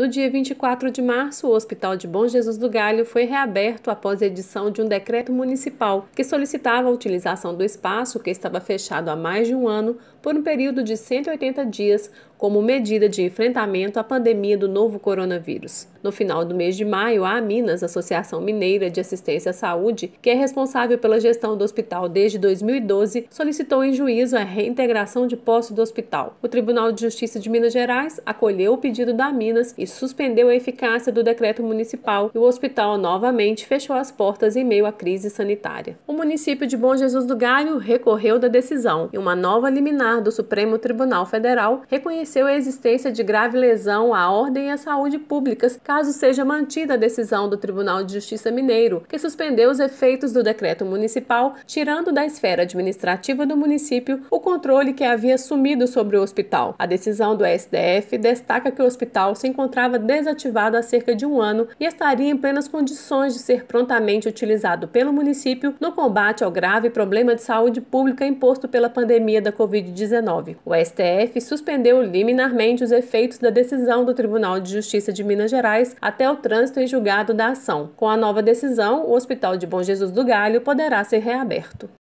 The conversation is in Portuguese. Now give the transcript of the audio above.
No dia 24 de março, o Hospital de Bom Jesus do Galho foi reaberto após a edição de um decreto municipal que solicitava a utilização do espaço que estava fechado há mais de um ano por um período de 180 dias como medida de enfrentamento à pandemia do novo coronavírus. No final do mês de maio, a Minas, Associação Mineira de Assistência à Saúde, que é responsável pela gestão do hospital desde 2012, solicitou em juízo a reintegração de posse do hospital. O Tribunal de Justiça de Minas Gerais acolheu o pedido da Minas e suspendeu a eficácia do decreto municipal e o hospital novamente fechou as portas em meio à crise sanitária. O município de Bom Jesus do Galho recorreu da decisão e uma nova liminar do Supremo Tribunal Federal reconheceu a existência de grave lesão à ordem e à saúde públicas caso seja mantida a decisão do Tribunal de Justiça Mineiro, que suspendeu os efeitos do decreto municipal, tirando da esfera administrativa do município o controle que havia assumido sobre o hospital. A decisão do SDF destaca que o hospital se encontrava desativado há cerca de um ano e estaria em plenas condições de ser prontamente utilizado pelo município no combate ao grave problema de saúde pública imposto pela pandemia da Covid-19. O STF suspendeu liminarmente os efeitos da decisão do Tribunal de Justiça de Minas Gerais até o trânsito em julgado da ação. Com a nova decisão, o Hospital de Bom Jesus do Galho poderá ser reaberto.